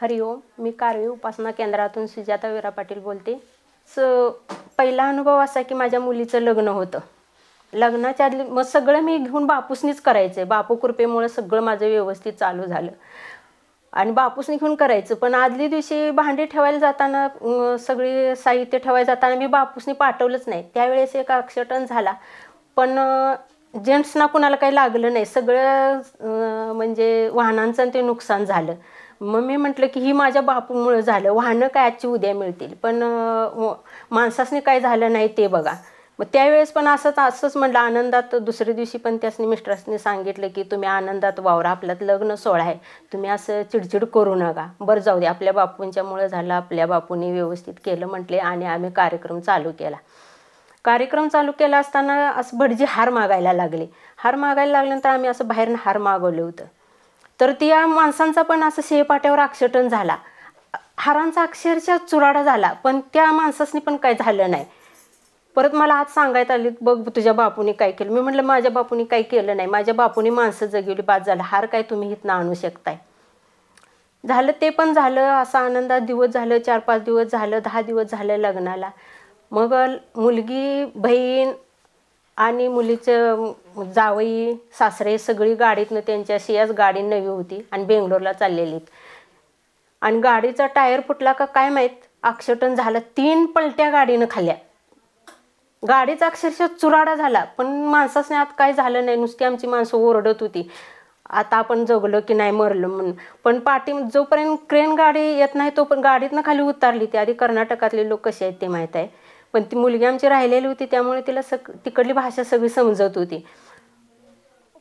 हरिओम मी कारवी उपासना केंद्रातून सुजाता वीरा पाटील बोलते स पहिला अनुभव असा की माझ्या मुलीचं लग्न होतं लग्नाच्या आधी मग सगळं मी घेऊन बापूसनीच करायचं आहे बापू कृपेमुळे सगळं माझं व्यवस्थित चालू झालं आणि बापूसनी घेऊन करायचं पण आदल्या दिवशी भांडी ठेवायला जाताना सगळी साहित्य ठेवायला जाताना मी बापूसनी पाठवलंच नाही त्यावेळेस एक अक्षटन झाला पण जेंट्सना कुणाला काही लागलं नाही सगळं म्हणजे वाहनांचं ते नुकसान झालं मग मी म्हटलं की ही माझ्या बापूमुळं झालं वाहनं काय आजची उद्या मिळतील पण माणसासने काय झालं नाही ते बघा मग त्यावेळेस पण असंच असंच म्हटलं आनंदात दुसऱ्या दिवशी पण त्यासनी मिस्टर्सनी सांगितलं की तुम्ही आनंदात वावरा आपल्यात लग्न सोहळा आहे तुम्ही असं चिडचिड करू नका बरं जाऊ दे आपल्या बापूंच्यामुळं झालं आपल्या बापूंनी व्यवस्थित केलं म्हटले आणि आम्ही कार्यक्रम चालू केला कार्यक्रम चालू केला असताना असं भटजी हार मागायला लागले हार मागायला लागल्यानंतर आम्ही असं बाहेरनं हार मागवलं होतं तर त्या माणसांचा पण असं शेपाट्यावर अक्षटन झाला हारांचा अक्षरशः चुराडा झाला पण त्या माणसासनी पण काय झालं नाही परत मला आज सांगायला आली बघ तुझ्या बापूने काय केलं मी म्हटलं माझ्या बापूने काय केलं नाही माझ्या बापूने माणसं जगवली बाद झालं हार काय तुम्ही इथनं आणू शकताय झालं ते पण झालं असा आनंदात दिवस झालं चार पाच दिवस झालं दहा दिवस झालं लग्नाला मग मुलगी बहीण आणि मुलीचं जावई सासरे सगळी गाडीतनं त्यांच्याशी आज गाडी नवी होती आणि बेंगलोरला चाललेली आणि गाडीचा टायर फुटला का काय माहीत अक्षटन झालं तीन पलट्या गाडीनं खाल्ल्या गाडीचा अक्षरशः चुराडा झाला पण माणसासने आत काय झालं नाही नुसती आमची माणसं ओरडत होती आता आपण जगलो की नाही मरलो म्हणून पण पाठी जोपर्यंत क्रेन गाडी येत नाही तो पण गाडीतनं खाली उतारली ती आधी कर्नाटकातले लोक कसे आहेत ते माहीत आहे पण ती मुलगी आमची राहिलेली होती त्यामुळे तिला सग तिकडली भाषा सगळी समजत होती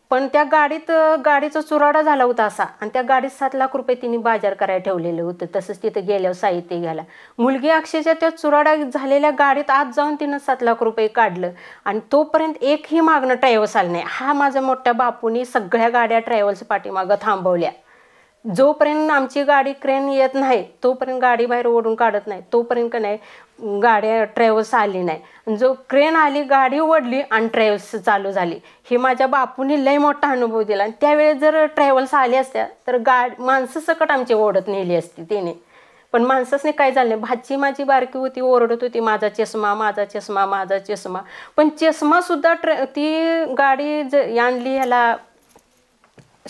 पण त्या गाडीत गाडीचा चुराडा झाला होता असा आणि त्या गाडीत सात लाख रुपये तिने बाजार करायला ठेवलेलं होतं तसंच तिथे गेल्यावर साहित्य घ्यायला मुलगी अक्षरशः त्या चुराडा झालेल्या गाडीत आज जाऊन तिनं सात लाख रुपये काढलं आणि तोपर्यंत एकही मागणं ट्रॅव्हल्स आलं नाही हा माझ्या मोठ्या बापूनी सगळ्या गाड्या ट्रॅव्हल्स पाठीमागं थांबवल्या जोपर्यंत आमची गाडी क्रेन येत नाही तोपर्यंत गाडी बाहेर ओढून काढत नाही तोपर्यंत का नाही गाड्या ट्रॅव्हल्स आली नाही जो क्रेन आली गाडी ओढली आणि ट्रॅव्हल्स चालू झाली हे माझ्या बापूने लय मोठा अनुभव दिला आणि त्यावेळेस जर ट्रॅव्हल्स आली असत्या तर गाड माणसं सकट आमची ओढत नेली असती तिने पण माणसासने काय झालं नाही भाची माझी बारकी होती ओरडत होती माझा चष्मा माझा चष्मा माझा चष्मा पण चष्मासुद्धा ट्र ती गाडी ज आणली ह्याला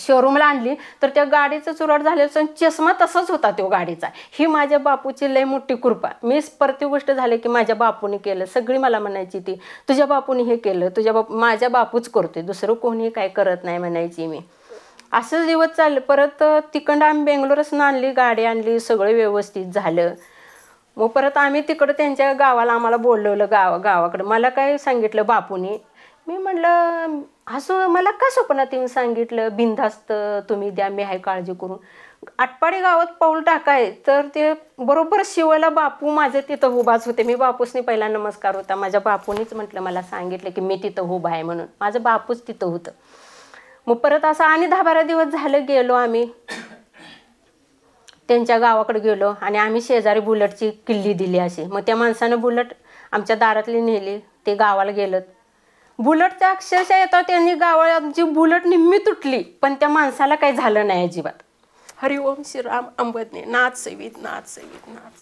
शोरूमला आणली तर त्या गाडीचं चुरड झालेलं चष्मा तसाच होता तो गाडीचा ही माझ्या बापूची लय मोठी कृपा मी परती गोष्ट झाली की माझ्या बापूने केलं सगळी मला म्हणायची ती तुझ्या बापूने हे केलं तुझ्या बाप माझ्या बापूच करतोय दुसरं कोणी काय करत नाही म्हणायची मी असंच दिवस चाललं परत तिकडं आम्ही बेंगलोरसनं आणली गाडी आणली सगळं व्यवस्थित झालं मग परत आम्ही तिकडं त्यांच्या गावाला आम्हाला बोलवलं गाव गावाकडं मला काय सांगितलं बापूने मी म्हटलं असं मला का स्वप्नात येऊन सांगितलं बिनधास्त तुम्ही द्या मी आहे काळजी करून आटपाडी गावात पाऊल टाकाय तर ते बरोबर शिवायला बापू माझे तिथं उभाच होते मी बापूसनी पहिला नमस्कार होता माझ्या बापूनीच म्हटलं मला सांगितलं की मी तिथं उभा आहे म्हणून माझं बापूच तिथं होतं मग परत असं आणि दहा बारा दिवस झालं गेलो आम्ही त्यांच्या गावाकडे गेलो आणि आम्ही शेजारी बुलटची किल्ली दिली अशी मग त्या माणसानं बुलट आमच्या दारातली नेली ते गावाला गेलं त्या अक्षरशः येतात त्यांनी गावाची बुलट निम्मी तुटली पण त्या माणसाला काही झालं नाही अजिबात हरिओम श्रीराम अंबदने नाच सेवित नाच सेवित नाच